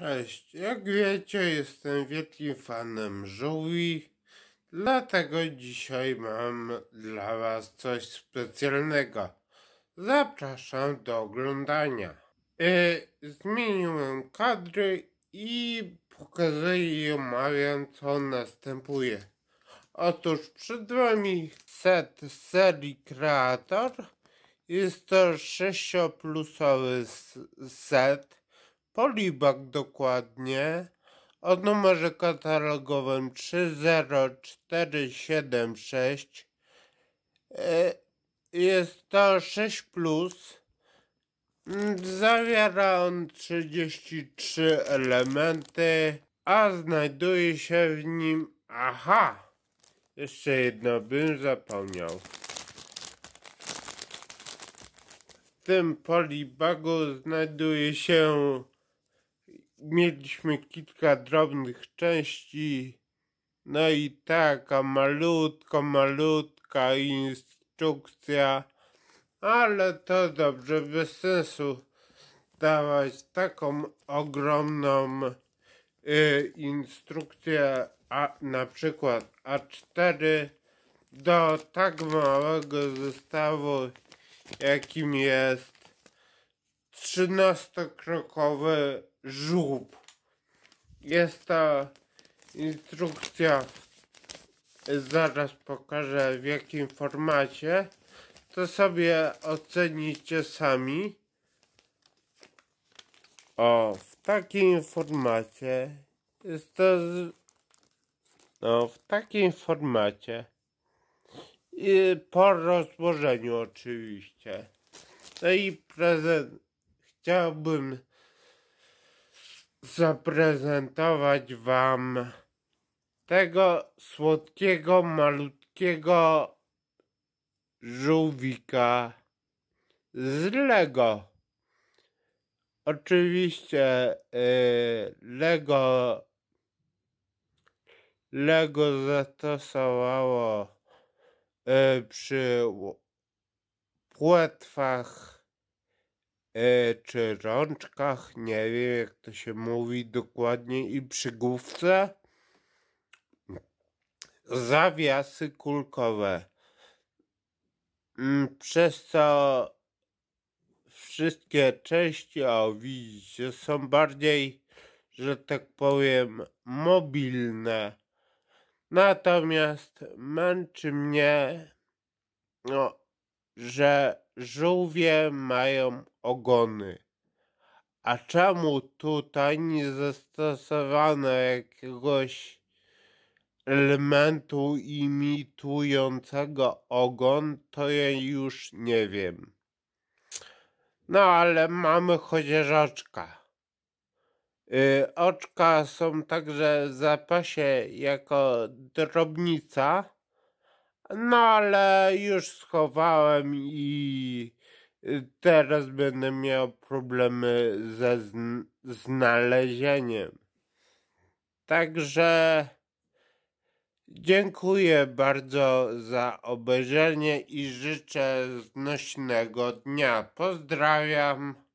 Cześć, jak wiecie jestem wielkim fanem żółwi, dlatego dzisiaj mam dla was coś specjalnego. Zapraszam do oglądania. Yy, zmieniłem kadry i pokazuję i omawiam co następuje. Otóż przed wami set serii Kreator. Jest to 6-plusowy set Polibak dokładnie o numerze katalogowym 30476 e, jest to 6 plus zawiera on 33 elementy a znajduje się w nim aha jeszcze jedno bym zapomniał w tym polibagu znajduje się mieliśmy kilka drobnych części. No i taka malutka, malutka instrukcja, ale to dobrze, bez sensu dawać taką ogromną y, instrukcję, a na przykład A4 do tak małego zestawu, jakim jest 13-krokowy żółb. Jest ta instrukcja. Zaraz pokażę w jakim formacie. To sobie ocenicie sami. O, w takim formacie. Jest to z... No, w takim formacie. I po rozłożeniu oczywiście. No i prezent chciałbym zaprezentować Wam tego słodkiego, malutkiego żółwika z Lego. Oczywiście yy, Lego Lego zastosowało yy, przy płetwach e, czy rączkach, nie wiem jak to się mówi dokładnie, i przygłówce. Zawiasy kulkowe. Mm, przez co wszystkie części, o widzicie, są bardziej, że tak powiem, mobilne. Natomiast męczy mnie, no, że Żółwie mają ogony. A czemu tutaj nie zastosowano jakiegoś elementu imitującego ogon, to ja już nie wiem. No ale mamy chociaż oczka. Yy, oczka są także w zapasie jako drobnica no ale już schowałem i y, teraz będę miał problemy ze znalezieniem. Także dziękuję bardzo za obejrzenie i życzę znośnego dnia. Pozdrawiam.